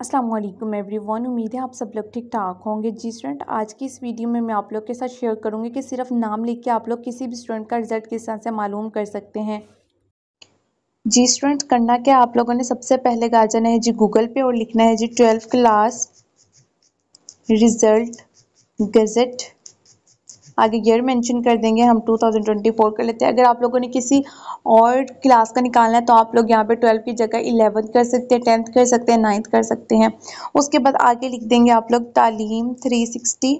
Aslam everyone उम्मीद है आप सब लोग ठीक ठाक होंगे जी स्टूडेंट आज की इस वीडियो में मैं आप लोग के साथ शेयर करूंगी कि सिर्फ नाम लिख के आप लोग किसी भी स्टूडेंट का रिजल्ट किस तरह से मालूम कर सकते हैं जी स्टूडेंट करना क्या आप लोगों ने सबसे पहले जाना है जी गूगल पे और लिखना है G twelve class result gazette आगे ईयर मेंशन कर देंगे हम 2024 कर लेते हैं अगर आप लोगों ने किसी और क्लास का निकालना है तो आप लोग यहाँ पे 12 की जगह 11 कर सकते हैं टेंथ कर सकते हैं नाइन्थ कर सकते हैं उसके बाद आगे लिख देंगे आप लोग तालीम 360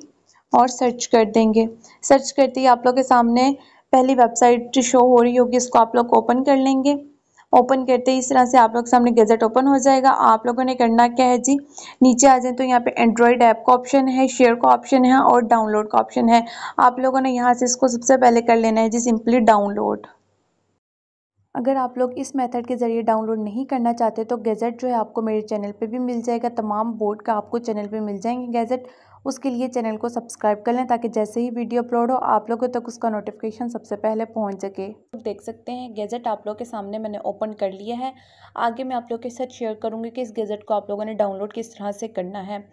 और सर्च कर देंगे सर्च करते ही आप लोग के सामने पहली वेबसाइट शो हो रही होगी इसको आप लोग ओपन कर लेंगे ओपन करते ही इस तरह से आप लोग सामने गैजेट ओपन हो जाएगा आप लोगों ने करना क्या है जी नीचे आ जाए तो यहाँ पे एंड्रॉयड ऐप का ऑप्शन है शेयर का ऑप्शन है और डाउनलोड का ऑप्शन है आप लोगों ने यहाँ से इसको सबसे पहले कर लेना है जी सिंपली डाउनलोड अगर आप लोग इस मेथड के ज़रिए डाउनलोड नहीं करना चाहते तो गैजेट जो है आपको मेरे चैनल पे भी मिल जाएगा तमाम बोर्ड का आपको चैनल पे मिल जाएंगे गैजेट उसके लिए चैनल को सब्सक्राइब कर लें ताकि जैसे ही वीडियो अपलोड हो आप लोगों तक उसका नोटिफिकेशन सबसे पहले पहुंच सके देख सकते हैं गैजेट आप लोग के सामने मैंने ओपन कर लिया है आगे मैं आप लोग के साथ शेयर करूँगी कि इस गैजेट को आप लोगों ने डाउनलोड किस तरह से करना है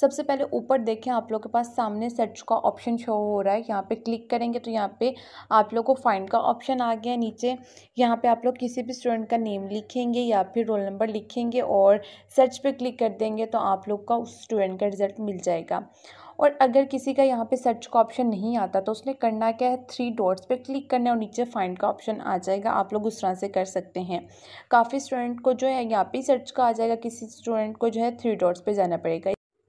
सबसे पहले ऊपर देखें आप लोग के पास सामने सर्च का ऑप्शन शो हो रहा है यहाँ पे क्लिक करेंगे तो यहाँ पे आप लोग को फाइंड का ऑप्शन आ गया नीचे यहाँ पे आप लोग किसी भी स्टूडेंट का नेम लिखेंगे या फिर रोल नंबर लिखेंगे और सर्च पे क्लिक कर देंगे तो आप लोग का उस स्टूडेंट का रिज़ल्ट मिल जाएगा और अगर किसी का यहाँ पे सर्च का ऑप्शन नहीं आता तो उसने करना क्या है थ्री डॉट्स पे क्लिक करना है और नीचे फाइंड का ऑप्शन आ जाएगा आप लोग उस तरह से कर सकते हैं काफ़ी स्टूडेंट को जो है यहाँ पे सर्च का आ जाएगा किसी स्टूडेंट को जो है थ्री डॉट्स पे जाना पड़ेगा